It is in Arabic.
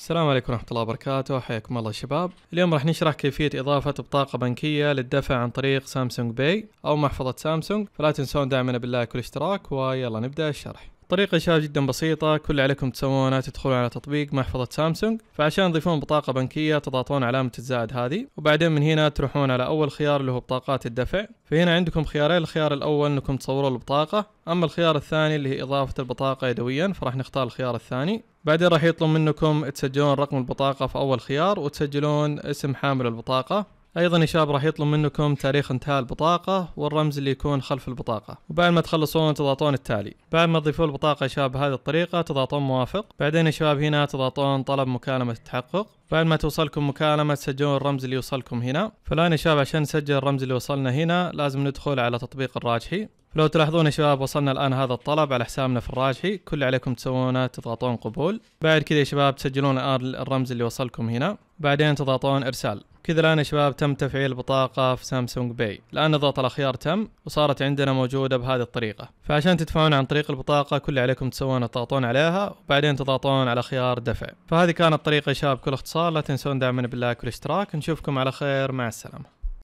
السلام عليكم ورحمة الله وبركاته حياكم الله شباب اليوم راح نشرح كيفية إضافة بطاقة بنكية للدفع عن طريق سامسونج باي أو محفظة سامسونج فلا تنسون دعمنا باللايك والاشتراك ويلا نبدأ الشرح طريقة إن شاء جدا بسيطة كل اللي عليكم تسوونه تدخلون على تطبيق محفظة سامسونج فعشان تضيفون بطاقة بنكية تضغطون علامة الزائد هذه وبعدين من هنا تروحون على أول خيار اللي هو بطاقات الدفع فهنا عندكم خيارين الخيار الأول أنكم تصورون البطاقة أما الخيار الثاني اللي هي إضافة البطاقة يدويا فراح نختار الخيار الثاني بعدين راح يطلب منكم تسجلون رقم البطاقة في أول خيار وتسجلون اسم حامل البطاقة ايضا يا شباب راح يطلب منكم تاريخ انتهاء البطاقه والرمز اللي يكون خلف البطاقه وبعد ما تخلصون تضغطون التالي بعد ما تضيفون البطاقه يا شباب بهذه الطريقه تضغطون موافق بعدين يا شباب هنا تضغطون طلب مكالمه تحقق بعد ما توصلكم مكالمة تسجلون الرمز اللي يوصلكم هنا فالآن يا شباب عشان نسجل الرمز اللي وصلنا هنا لازم ندخل على تطبيق الراجحي فلو تلاحظون يا شباب وصلنا الآن هذا الطلب على حسابنا في الراجحي كل اللي عليكم تسوونه تضغطون قبول بعد كذا يا شباب تسجلون الرمز اللي وصلكم هنا بعدين تضغطون إرسال كذا الآن يا شباب تم تفعيل بطاقة في سامسونج باي الآن نضغط على خيار تم وصارت عندنا موجودة بهذه الطريقة فعشان تدفعون عن طريق البطاقة كل اللي عليكم تسوونه تضغطون عليها وبعدين تضغطون على خيار دفع فهذه كانت طريقة يا شباب بكل اختصار لا تنسون دعمنا باللايك والاشتراك نشوفكم على خير مع السلامة